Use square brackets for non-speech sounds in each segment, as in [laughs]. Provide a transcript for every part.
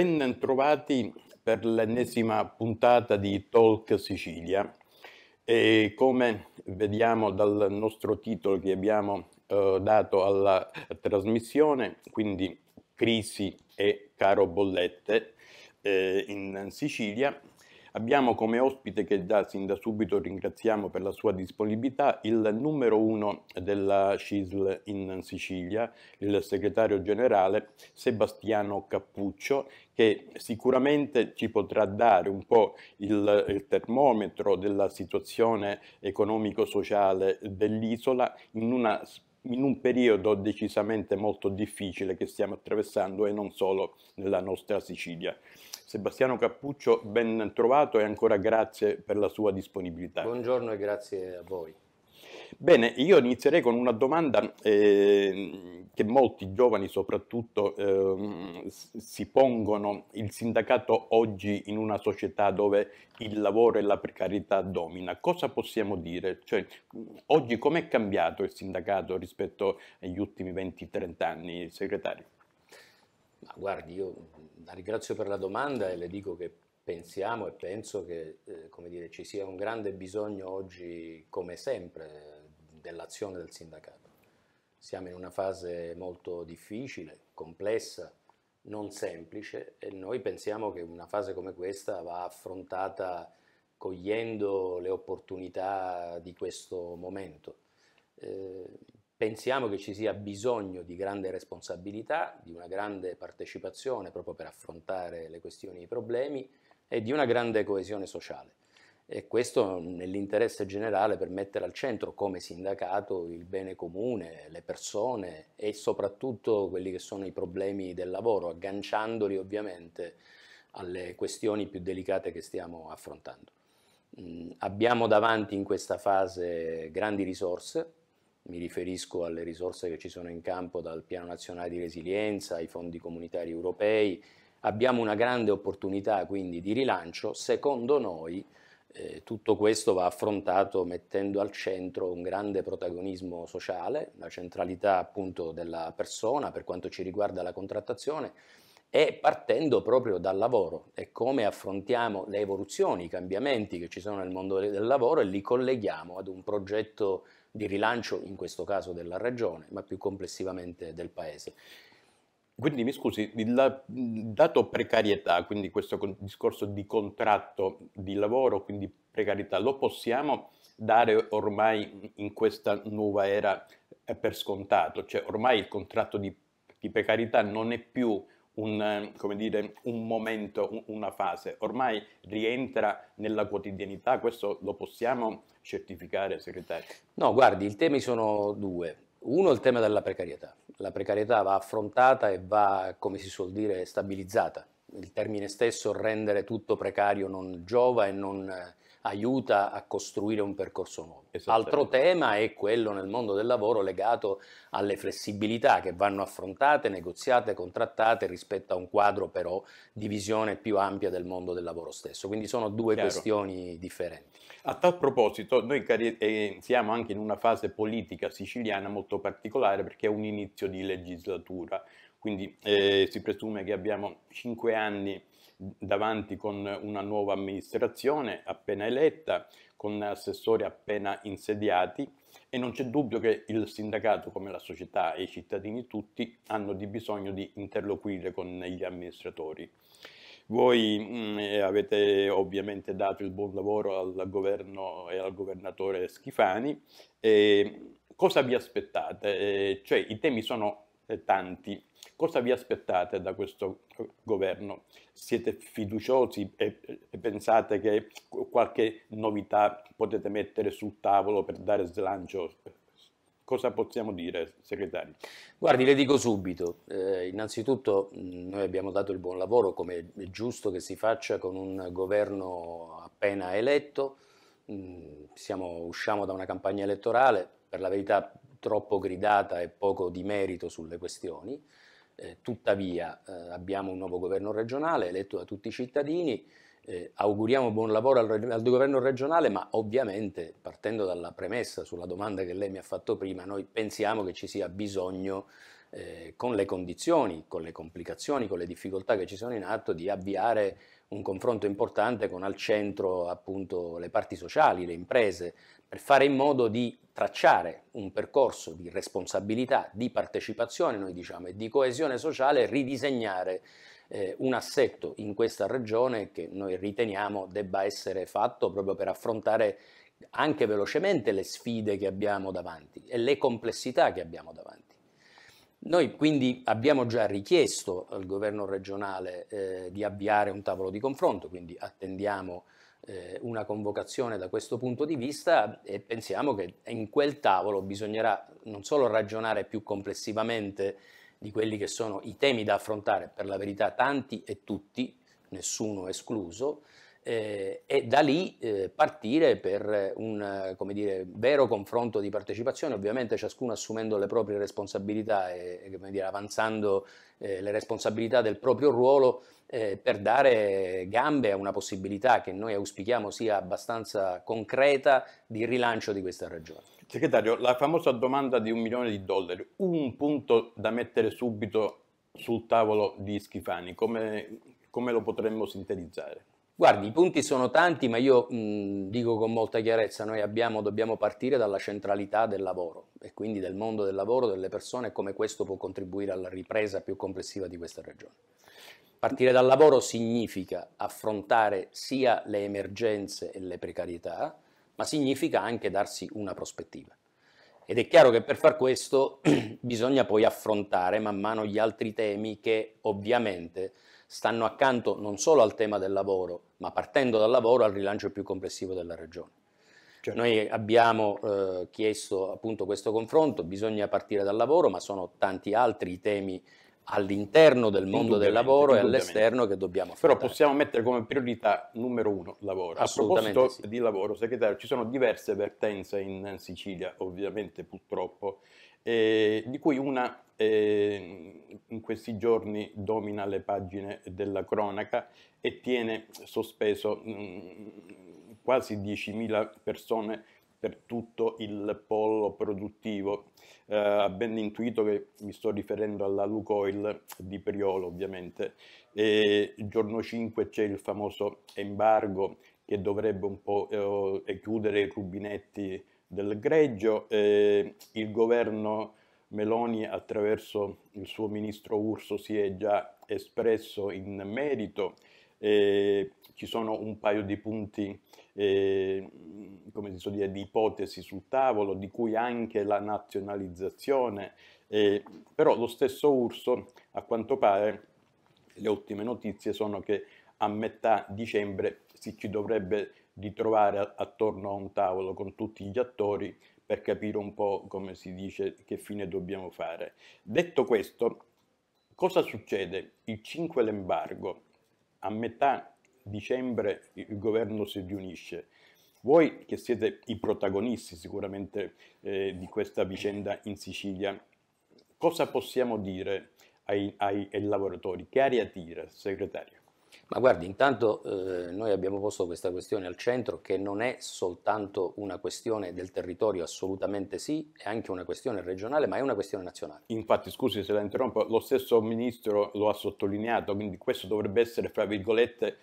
Ben trovati per l'ennesima puntata di Talk Sicilia e come vediamo dal nostro titolo che abbiamo eh, dato alla trasmissione, quindi crisi e caro bollette eh, in Sicilia, Abbiamo come ospite, che già sin da subito ringraziamo per la sua disponibilità, il numero uno della CISL in Sicilia, il segretario generale Sebastiano Cappuccio, che sicuramente ci potrà dare un po' il, il termometro della situazione economico-sociale dell'isola in una in un periodo decisamente molto difficile che stiamo attraversando e non solo nella nostra Sicilia. Sebastiano Cappuccio, ben trovato e ancora grazie per la sua disponibilità. Buongiorno e grazie a voi. Bene, io inizierei con una domanda eh, che molti giovani soprattutto eh, si pongono, il sindacato oggi in una società dove il lavoro e la precarietà domina, cosa possiamo dire? Cioè, oggi com'è cambiato il sindacato rispetto agli ultimi 20-30 anni, segretario? Ma guardi, io la ringrazio per la domanda e le dico che pensiamo e penso che eh, dire, ci sia un grande bisogno oggi, come sempre, dell'azione del sindacato. Siamo in una fase molto difficile, complessa, non semplice e noi pensiamo che una fase come questa va affrontata cogliendo le opportunità di questo momento. Eh, pensiamo che ci sia bisogno di grande responsabilità, di una grande partecipazione proprio per affrontare le questioni e i problemi e di una grande coesione sociale. E questo nell'interesse generale per mettere al centro come sindacato il bene comune, le persone e soprattutto quelli che sono i problemi del lavoro, agganciandoli ovviamente alle questioni più delicate che stiamo affrontando. Mm, abbiamo davanti in questa fase grandi risorse, mi riferisco alle risorse che ci sono in campo dal Piano Nazionale di Resilienza, ai fondi comunitari europei. Abbiamo una grande opportunità quindi di rilancio. Secondo noi eh, tutto questo va affrontato mettendo al centro un grande protagonismo sociale, la centralità appunto della persona per quanto ci riguarda la contrattazione e partendo proprio dal lavoro e come affrontiamo le evoluzioni, i cambiamenti che ci sono nel mondo del lavoro e li colleghiamo ad un progetto di rilancio in questo caso della regione, ma più complessivamente del Paese. Quindi mi scusi, il dato precarietà, quindi questo discorso di contratto di lavoro, quindi precarietà, lo possiamo dare ormai in questa nuova era eh, per scontato? Cioè ormai il contratto di, di precarietà non è più un, ehm, dire, un momento, una fase, ormai rientra nella quotidianità, questo lo possiamo certificare, segretario? No, guardi, i temi sono due. Uno è il tema della precarietà. La precarietà va affrontata e va, come si suol dire, stabilizzata. Il termine stesso rendere tutto precario non giova e non aiuta a costruire un percorso nuovo. Altro tema è quello nel mondo del lavoro legato alle flessibilità che vanno affrontate, negoziate, contrattate rispetto a un quadro però di visione più ampia del mondo del lavoro stesso. Quindi sono due Chiaro. questioni differenti. A tal proposito, noi eh, siamo anche in una fase politica siciliana molto particolare perché è un inizio di legislatura, quindi eh, si presume che abbiamo cinque anni davanti con una nuova amministrazione appena eletta, con assessori appena insediati e non c'è dubbio che il sindacato come la società e i cittadini tutti hanno di bisogno di interloquire con gli amministratori. Voi mh, mm, eh, avete ovviamente dato il buon lavoro al governo e al governatore Schifani. E cosa vi aspettate? E eh, cioè i temi sono eh, tanti. Cosa vi aspettate da questo eh, governo? Siete fiduciosi e, e pensate che qualche novità potete mettere sul tavolo per dare slancio cosa possiamo dire, segretario? Guardi, le dico subito, eh, innanzitutto noi abbiamo dato il buon lavoro, come è giusto che si faccia con un governo appena eletto, mh, siamo, usciamo da una campagna elettorale, per la verità troppo gridata e poco di merito sulle questioni, eh, tuttavia eh, abbiamo un nuovo governo regionale eletto da tutti i cittadini, eh, auguriamo buon lavoro al, al, governo regionale, ma ovviamente partendo dalla premessa sulla domanda che lei mi ha fatto prima, noi pensiamo che ci sia bisogno eh, con le condizioni, con le complicazioni, con le difficoltà che ci sono in atto di avviare un confronto importante con al centro appunto le parti sociali, le imprese, per fare in modo di tracciare un percorso di responsabilità, di partecipazione, noi diciamo, e di coesione sociale, ridisegnare eh, un assetto in questa regione che noi riteniamo debba essere fatto proprio per affrontare anche velocemente le sfide che abbiamo davanti e le complessità che abbiamo davanti. Noi quindi abbiamo già richiesto al governo regionale eh, di avviare un tavolo di confronto, quindi attendiamo eh, una convocazione da questo punto di vista e pensiamo che in quel tavolo bisognerà non solo ragionare più complessivamente di quelli che sono i temi da affrontare, per la verità tanti e tutti, nessuno escluso, eh, e da lì eh, partire per un dire, vero confronto di partecipazione, ovviamente ciascuno assumendo le proprie responsabilità e dire, avanzando eh, le responsabilità del proprio ruolo eh, per dare gambe a una possibilità che noi auspichiamo sia abbastanza concreta di rilancio di questa regione. Segretario, la famosa domanda di un milione di dollari, un punto da mettere subito sul tavolo di Schifani, come, come lo potremmo sintetizzare? Guardi, i punti sono tanti, ma io mh, dico con molta chiarezza, noi abbiamo, dobbiamo partire dalla centralità del lavoro e quindi del mondo del lavoro, delle persone e come questo può contribuire alla ripresa più complessiva di questa regione. Partire dal lavoro significa affrontare sia le emergenze e le precarietà, ma significa anche darsi una prospettiva. Ed è chiaro che per far questo [clears throat] bisogna poi affrontare man mano gli altri temi che ovviamente stanno accanto non solo al tema del lavoro, ma partendo dal lavoro al rilancio più complessivo della regione. Certo. Noi abbiamo eh, chiesto appunto questo confronto, bisogna partire dal lavoro, ma sono tanti altri i temi all'interno del mondo del lavoro e all'esterno che dobbiamo fare. Però possiamo mettere come priorità numero uno il lavoro. A proposito sì. di lavoro, segretario, ci sono diverse vertenze in Sicilia, ovviamente purtroppo, eh, di cui una eh, in questi giorni domina le pagine della cronaca e tiene sospeso mh, mm, quasi 10.000 persone per tutto il pollo produttivo. Eh, ha eh, ben intuito che mi sto riferendo alla Lucoil di Priolo, ovviamente. E il giorno 5 c'è il famoso embargo che dovrebbe un po' eh, chiudere i rubinetti del greggio, eh, il governo Meloni attraverso il suo ministro Urso si è già espresso in merito, eh, ci sono un paio di punti, eh, come si so dire, di ipotesi sul tavolo, di cui anche la nazionalizzazione, eh, però lo stesso Urso, a quanto pare, le ultime notizie sono che a metà dicembre si ci dovrebbe di trovare attorno a un tavolo con tutti gli attori per capire un po' come si dice che fine dobbiamo fare. Detto questo, cosa succede? Il 5 l'embargo, a metà dicembre il governo si riunisce. Voi che siete i protagonisti sicuramente eh, di questa vicenda in Sicilia, cosa possiamo dire ai, ai, ai lavoratori? Che aria tira, segretario? Ma guardi, intanto eh, noi abbiamo posto questa questione al centro che non è soltanto una questione del territorio, assolutamente sì, è anche una questione regionale, ma è una questione nazionale. Infatti, scusi se la interrompo, lo stesso Ministro lo ha sottolineato, quindi questo dovrebbe essere, fra virgolette,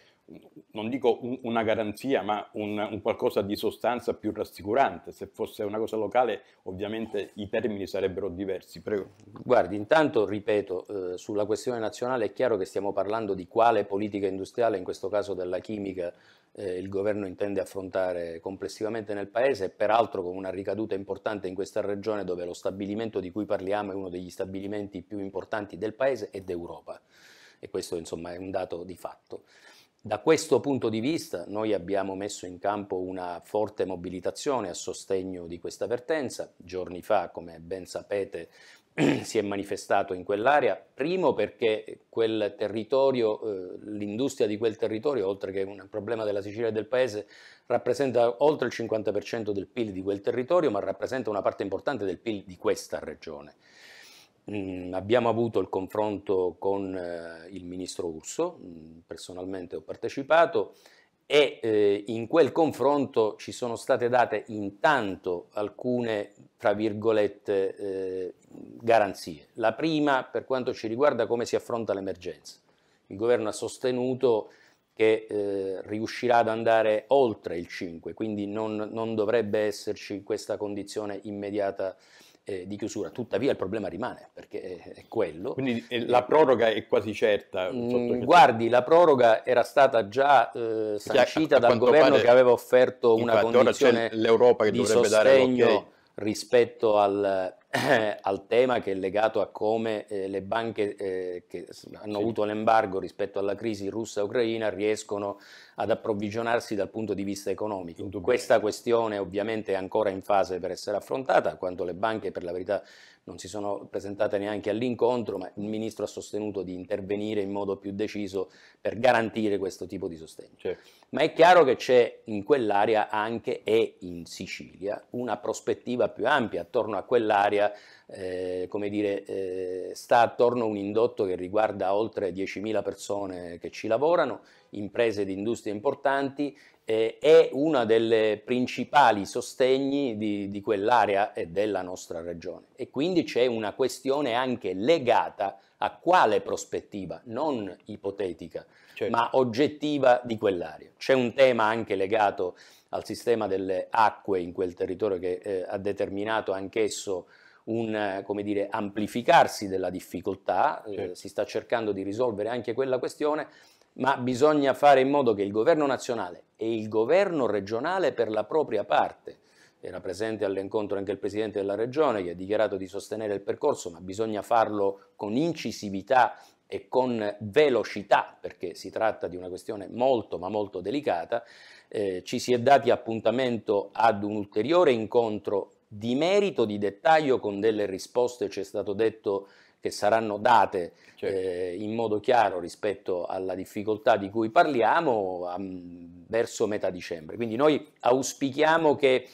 non dico un, una garanzia, ma un, un, qualcosa di sostanza più rassicurante. Se fosse una cosa locale, ovviamente i termini sarebbero diversi. Prego. Guardi, intanto ripeto, eh, sulla questione nazionale è chiaro che stiamo parlando di quale politica industriale, in questo caso della chimica, eh, il governo intende affrontare complessivamente nel Paese, e peraltro con una ricaduta importante in questa regione dove lo stabilimento di cui parliamo è uno degli stabilimenti più importanti del Paese e d'Europa. E questo insomma è un dato di fatto. Da questo punto di vista noi abbiamo messo in campo una forte mobilitazione a sostegno di questa vertenza. Giorni fa, come ben sapete, [clears throat] si è manifestato in quell'area, primo perché quel territorio, eh, l'industria di quel territorio, oltre che un problema della Sicilia e del Paese, rappresenta oltre il 50% del PIL di quel territorio, ma rappresenta una parte importante del PIL di questa regione. Mm, abbiamo avuto il confronto con eh, il ministro Urso, mm, personalmente ho partecipato e eh, in quel confronto ci sono state date intanto alcune, tra virgolette, eh, garanzie. La prima per quanto ci riguarda come si affronta l'emergenza. Il governo ha sostenuto che eh, riuscirà ad andare oltre il 5, quindi non, non dovrebbe esserci questa condizione immediata eh, di chiusura. Tuttavia il problema rimane perché eh, è, quello. Quindi eh, eh, la proroga è quasi certa. Mm, guardi, la proroga era stata già eh, sancita a, a dal governo pare, che aveva offerto una infatti, condizione l'Europa che di dovrebbe sostegno dare l'ok rispetto al, [clears throat] al, tema che è legato a come eh, le banche eh, che hanno avuto l'embargo rispetto alla crisi russa-ucraina riescono ad approvvigionarsi dal punto di vista economico. Questa questione ovviamente è ancora in fase per essere affrontata, quanto le banche per la verità non si sono presentate neanche all'incontro, ma il Ministro ha sostenuto di intervenire in modo più deciso per garantire questo tipo di sostegno. Certo. Ma è chiaro che c'è in quell'area anche e in Sicilia una prospettiva più ampia attorno a quell'area eh, come dire, eh, sta attorno un indotto che riguarda oltre 10.000 persone che ci lavorano, imprese di industrie importanti eh, è uno dei principali sostegni di, di quell'area e della nostra regione. E quindi c'è una questione anche legata a quale prospettiva, non ipotetica, certo. ma oggettiva di quell'area. C'è un tema anche legato al sistema delle acque in quel territorio che eh, ha determinato anch'esso un dire, amplificarsi della difficoltà, eh, certo. eh, si sta cercando di risolvere anche quella questione ma bisogna fare in modo che il governo nazionale e il governo regionale per la propria parte, era presente all'incontro anche il presidente della regione che ha dichiarato di sostenere il percorso, ma bisogna farlo con incisività e con velocità, perché si tratta di una questione molto ma molto delicata, eh, ci si è dati appuntamento ad un ulteriore incontro di merito, di dettaglio, con delle risposte, ci è stato detto, che saranno date certo. eh, in modo chiaro rispetto alla difficoltà di cui parliamo a, mm, verso metà dicembre. Quindi noi auspichiamo che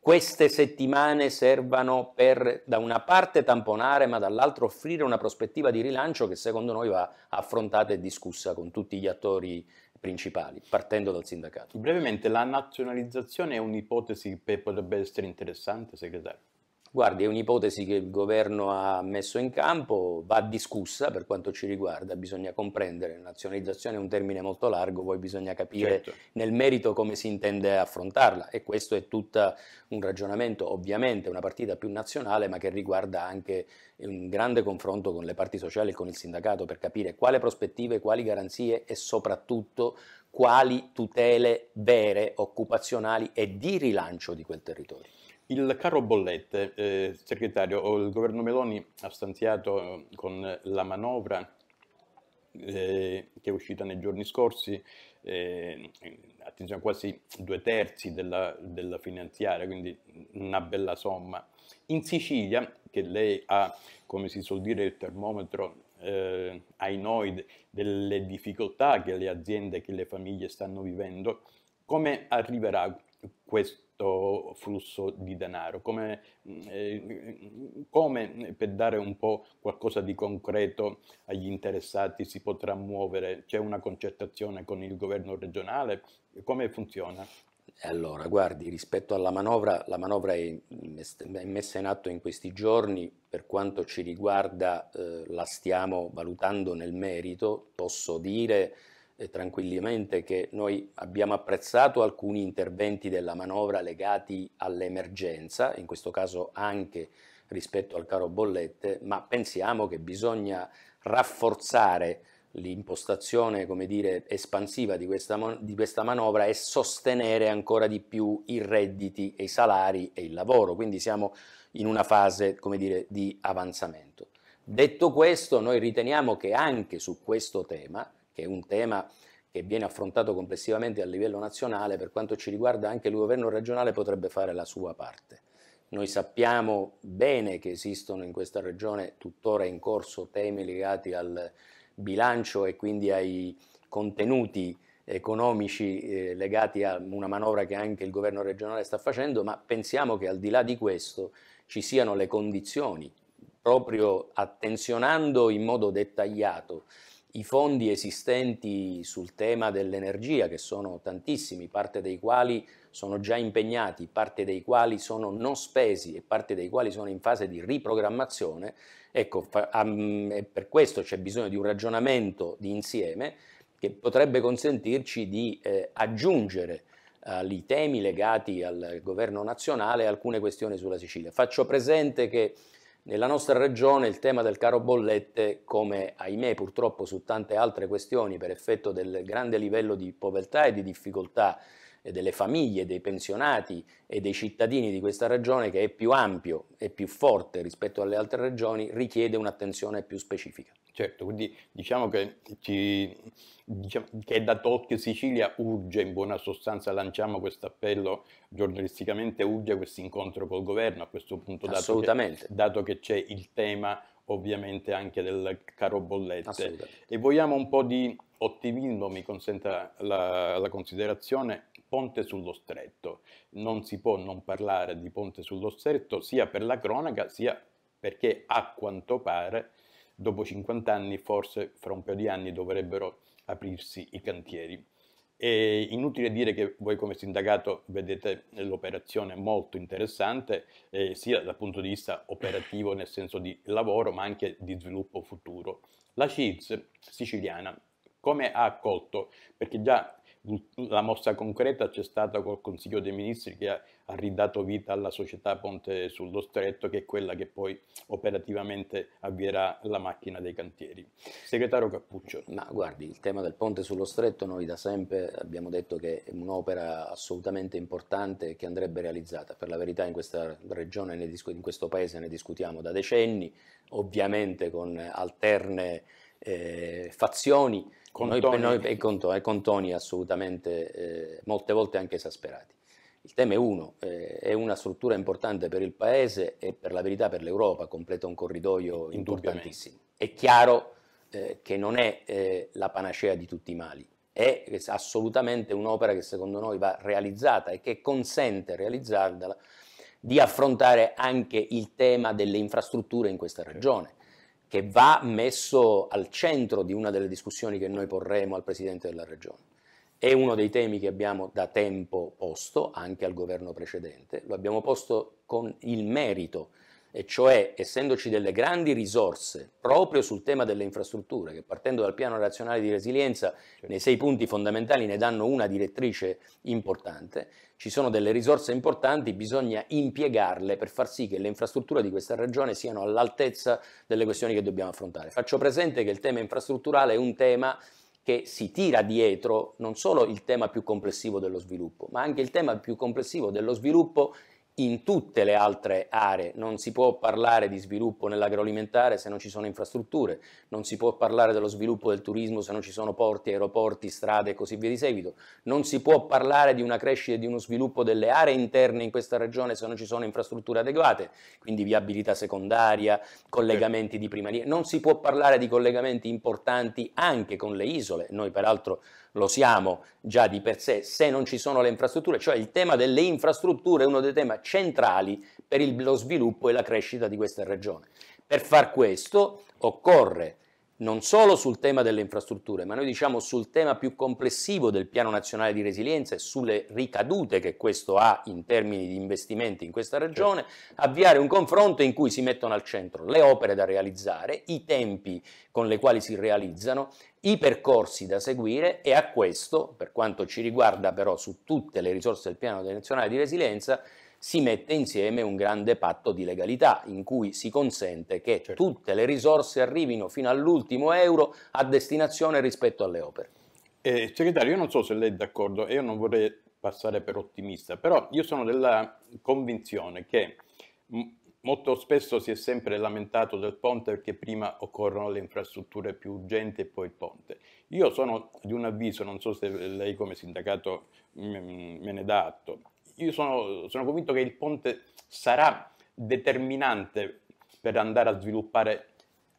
queste settimane servano per da una parte tamponare ma dall'altra offrire una prospettiva di rilancio che secondo noi va affrontata e discussa con tutti gli attori principali, partendo dal sindacato. Brevemente, la nazionalizzazione è un'ipotesi che potrebbe essere interessante, segretario? Guardi, è un'ipotesi che il governo ha messo in campo, va discussa per quanto ci riguarda, bisogna comprendere, nazionalizzazione è un termine molto largo, poi bisogna capire certo. nel merito come si intende affrontarla e questo è tutto un ragionamento, ovviamente una partita più nazionale, ma che riguarda anche un grande confronto con le parti sociali e con il sindacato per capire quale prospettive, quali garanzie e soprattutto quali tutele vere, occupazionali e di rilancio di quel territorio. Il caro bollette, eh, segretario, il governo Meloni ha stanziato eh, con la manovra eh, che è uscita nei giorni scorsi, eh, attenzione, quasi due terzi della, della, finanziaria, quindi una bella somma. In Sicilia, che lei ha, come si suol dire, il termometro eh, ai noi delle difficoltà che le aziende, che le famiglie stanno vivendo, come arriverà questo? questo flusso di denaro, come, mm, eh, come, mm, per dare un po' qualcosa di concreto agli interessati si potrà muovere? C'è una concertazione con il governo regionale? Come funziona? Allora, guardi, rispetto alla manovra, la manovra è messa in atto in questi giorni, per quanto ci riguarda eh, la stiamo valutando nel merito, posso dire tranquillamente che noi abbiamo apprezzato alcuni interventi della manovra legati all'emergenza, in questo caso anche rispetto al caro bollette, ma pensiamo che bisogna rafforzare l'impostazione come dire, espansiva di questa, di questa, manovra e sostenere ancora di più i redditi i salari e il lavoro, quindi siamo in una fase come dire, di avanzamento. Detto questo, noi riteniamo che anche su questo tema che è un tema che viene affrontato complessivamente a livello nazionale, per quanto ci riguarda anche il governo regionale potrebbe fare la sua parte. Noi sappiamo bene che esistono in questa regione tuttora in corso temi legati al bilancio e quindi ai contenuti economici eh, legati a una manovra che anche il governo regionale sta facendo, ma pensiamo che al di là di questo ci siano le condizioni, proprio attenzionando in modo dettagliato i fondi esistenti sul tema dell'energia, che sono tantissimi, parte dei quali sono già impegnati, parte dei quali sono non spesi e parte dei quali sono in fase di riprogrammazione, ecco, per questo c'è bisogno di un ragionamento di insieme che potrebbe consentirci di eh, aggiungere ai eh, temi legati al governo nazionale alcune questioni sulla Sicilia. Faccio presente che nella nostra regione il tema del caro bollette, come ahimè purtroppo su tante altre questioni per effetto del grande livello di povertà e di difficoltà eh, delle famiglie, dei pensionati e dei cittadini di questa regione che è più ampio e più forte rispetto alle altre regioni, richiede un'attenzione più specifica. Certo, quindi diciamo che, ci, diciamo che da Talk Sicilia urge, in buona sostanza lanciamo questo appello giornalisticamente, urge questo incontro col governo a questo punto, dato che, dato che c'è il tema ovviamente anche del caro bollette. E vogliamo un po' di ottimismo, mi consenta la, la, considerazione, ponte sullo stretto. Non si può non parlare di ponte sullo stretto sia per la cronaca sia perché a quanto pare dopo 50 anni forse fra un paio di anni dovrebbero aprirsi i cantieri. È inutile dire che voi come sindacato vedete l'operazione molto interessante, eh, sia dal punto di vista operativo nel senso di lavoro, ma anche di sviluppo futuro. La CIS siciliana come ha accolto, perché già la mossa concreta c'è stata col Consiglio dei Ministri che ha, ha, ridato vita alla società Ponte sullo Stretto, che è quella che poi operativamente avvierà la macchina dei cantieri. Segretario Cappuccio. Ma guardi, il tema del Ponte sullo Stretto noi da sempre abbiamo detto che è un'opera assolutamente importante che andrebbe realizzata. Per la verità in questa regione, in questo paese ne discutiamo da decenni, ovviamente con alterne eh, fazioni con noi, Tony. Noi, e, con, e, con, Tony assolutamente, eh, molte volte anche esasperati. Il tema è uno, eh, è una struttura importante per il Paese e per la verità per l'Europa, completa un corridoio importantissimo. È chiaro eh, che non è eh, la panacea di tutti i mali, è assolutamente un'opera che secondo noi va realizzata e che consente realizzarla di affrontare anche il tema delle infrastrutture in questa regione che va messo al centro di una delle discussioni che noi porremo al Presidente della Regione. È uno dei temi che abbiamo da tempo posto anche al governo precedente, lo abbiamo posto con il merito e cioè essendoci delle grandi risorse proprio sul tema delle infrastrutture, che partendo dal piano nazionale di resilienza certo. nei sei punti fondamentali ne danno una direttrice importante, ci sono delle risorse importanti, bisogna impiegarle per far sì che le infrastrutture di questa regione siano all'altezza delle questioni che dobbiamo affrontare. Faccio presente che il tema infrastrutturale è un tema che si tira dietro non solo il tema più complessivo dello sviluppo, ma anche il tema più complessivo dello sviluppo in tutte le altre aree. Non si può parlare di sviluppo nell'agroalimentare se non ci sono infrastrutture, non si può parlare dello sviluppo del turismo se non ci sono porti, aeroporti, strade e così via di seguito, non si può parlare di una crescita e di uno sviluppo delle aree interne in questa regione se non ci sono infrastrutture adeguate, quindi viabilità secondaria, collegamenti di prima linea, non si può parlare di collegamenti importanti anche con le isole. Noi peraltro lo siamo già di per sé se non ci sono le infrastrutture, cioè il tema delle infrastrutture è uno dei temi centrali per il, lo sviluppo e la crescita di questa regione. Per far questo occorre non solo sul tema delle infrastrutture, ma noi diciamo sul tema più complessivo del piano nazionale di resilienza e sulle ricadute che questo ha in termini di investimenti in questa regione, certo. avviare un confronto in cui si mettono al centro le opere da realizzare, i tempi con le quali si realizzano, i percorsi da seguire e a questo, per quanto ci riguarda però su tutte le risorse del piano nazionale di resilienza, si mette insieme un grande patto di legalità in cui si consente che certo. tutte le risorse arrivino fino all'ultimo euro a destinazione rispetto alle opere. Eh, segretario, io non so se lei è d'accordo io non vorrei passare per ottimista, però io sono della convinzione che molto spesso si è sempre lamentato del ponte perché prima occorrono le infrastrutture più urgenti e poi il ponte. Io sono di un avviso, non so se lei come sindacato mm, me ne dà atto, io sono, sono convinto che il ponte sarà determinante per andare a sviluppare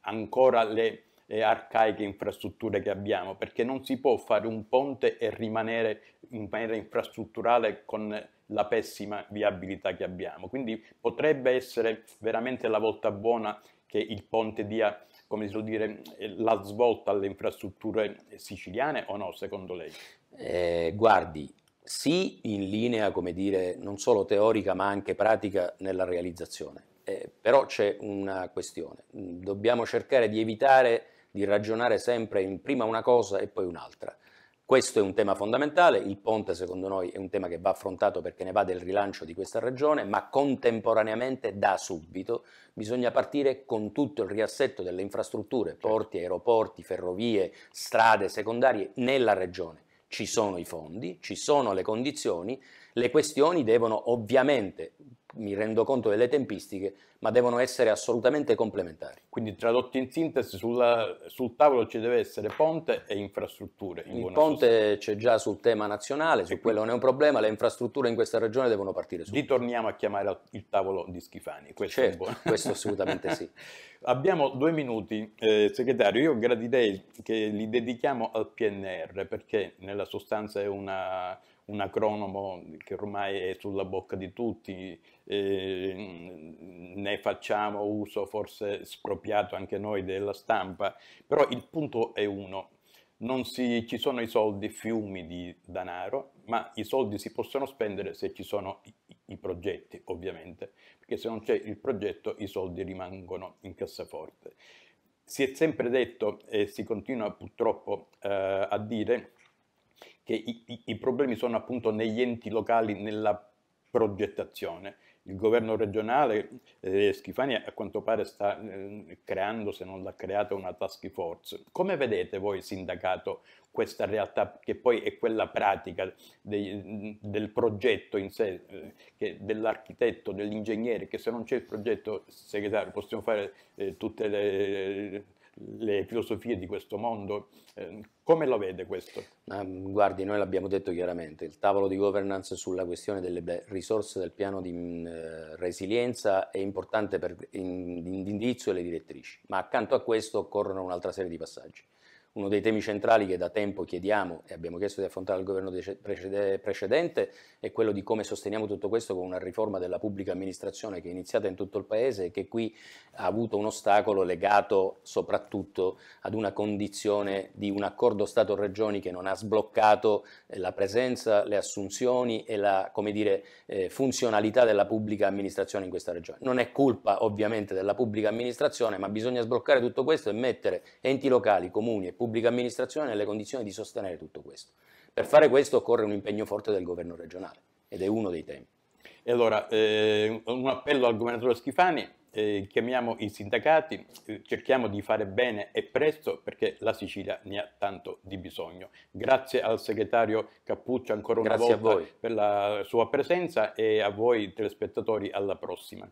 ancora le arcaiche infrastrutture che abbiamo, perché non si può fare un ponte e rimanere in maniera infrastrutturale con la pessima viabilità che abbiamo. Quindi potrebbe essere veramente la volta buona che il ponte dia, come si può dire, la svolta alle infrastrutture siciliane o no, secondo lei? Eh, guardi, sì in linea, come dire, non solo teorica ma anche pratica nella realizzazione. Eh, però c'è una questione, dobbiamo cercare di evitare di ragionare sempre in prima una cosa e poi un'altra. Questo è un tema fondamentale, il ponte secondo noi è un tema che va affrontato perché ne va del rilancio di questa regione, ma contemporaneamente da subito bisogna partire con tutto il riassetto delle infrastrutture, certo. porti, aeroporti, ferrovie, strade secondarie nella regione ci sono i fondi, ci sono le condizioni, le questioni devono ovviamente mi rendo conto delle tempistiche, ma devono essere assolutamente complementari. Quindi tradotti in sintesi, sulla, sul tavolo ci deve essere ponte e infrastrutture. In Il ponte c'è già sul tema nazionale, su e quello qui... non è un problema, le infrastrutture in questa regione devono partire subito. Ritorniamo a chiamare il tavolo di Schifani, questo certo, questo assolutamente sì. [laughs] Abbiamo due minuti, eh, segretario, io gradirei che li dedichiamo al PNR perché nella sostanza è una, un acronomo che ormai è sulla bocca di tutti, Ehm, ne facciamo uso forse spropriato anche noi della stampa, però il punto è uno, si, ci sono i soldi fiumi di denaro, ma i soldi si possono spendere se ci sono i, i progetti ovviamente, perché se non c'è il progetto i soldi rimangono in cassaforte. Si è sempre detto e si continua purtroppo eh, a dire che i, i, i problemi sono appunto negli enti locali, nella progettazione il governo regionale, eh, Schifani a quanto pare sta eh, creando, se non l'ha creata, una task force. Come vedete voi, sindacato, questa realtà che poi è quella pratica dei, del progetto in sé, eh, dell'architetto, dell'ingegnere, che se non c'è il progetto, segretario, possiamo fare eh, tutte le le filosofie di questo mondo. Eh, come lo vede questo? Um, guardi, noi l'abbiamo detto chiaramente, il tavolo di governance sulla questione delle risorse del piano di mm, eh, resilienza è importante per l'indirizzo in, e le direttrici, ma accanto a questo occorrono un'altra serie di passaggi. Uno dei temi centrali che da tempo chiediamo e abbiamo chiesto di affrontare al governo precedente è quello di come sosteniamo tutto questo con una riforma della pubblica amministrazione che è iniziata in tutto il Paese e che qui ha avuto un ostacolo legato soprattutto ad una condizione di un accordo Stato-Regioni che non ha sbloccato eh, la presenza, le assunzioni e la dire, eh, funzionalità della pubblica amministrazione in questa regione. Non è colpa ovviamente della pubblica amministrazione ma bisogna sbloccare tutto questo e mettere enti locali, comuni e pubblica amministrazione nelle condizioni di sostenere tutto questo. Per fare questo occorre un impegno forte del governo regionale ed è uno dei temi. E allora, eh, un appello al governatore Schifani, eh, chiamiamo i sindacati, eh, cerchiamo di fare bene e presto perché la Sicilia ne ha tanto di bisogno. Grazie al segretario Cappuccio ancora una Grazie volta per la sua presenza e a voi telespettatori alla prossima.